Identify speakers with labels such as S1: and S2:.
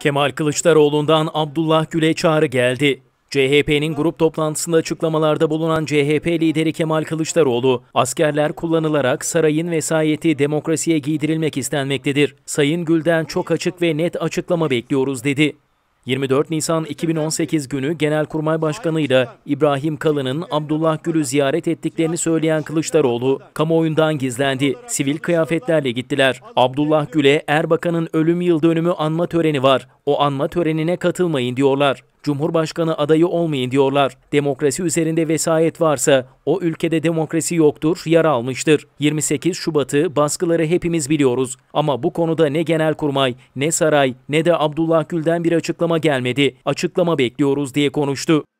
S1: Kemal Kılıçdaroğlu'ndan Abdullah Gül'e çağrı geldi. CHP'nin grup toplantısında açıklamalarda bulunan CHP lideri Kemal Kılıçdaroğlu, askerler kullanılarak sarayın vesayeti demokrasiye giydirilmek istenmektedir. Sayın Gül'den çok açık ve net açıklama bekliyoruz dedi. 24 Nisan 2018 günü Genelkurmay Başkanı ile İbrahim Kalın'ın Abdullah Gül'ü ziyaret ettiklerini söyleyen Kılıçdaroğlu kamuoyundan gizlendi. Sivil kıyafetlerle gittiler. Abdullah Gül'e Erbakan'ın ölüm yıl dönümü anma töreni var. O anma törenine katılmayın diyorlar. Cumhurbaşkanı adayı olmayın diyorlar. Demokrasi üzerinde vesayet varsa o ülkede demokrasi yoktur, yara almıştır. 28 Şubat'ı, baskıları hepimiz biliyoruz. Ama bu konuda ne Genelkurmay, ne saray, ne de Abdullah Gül'den bir açıklama gelmedi. Açıklama bekliyoruz diye konuştu.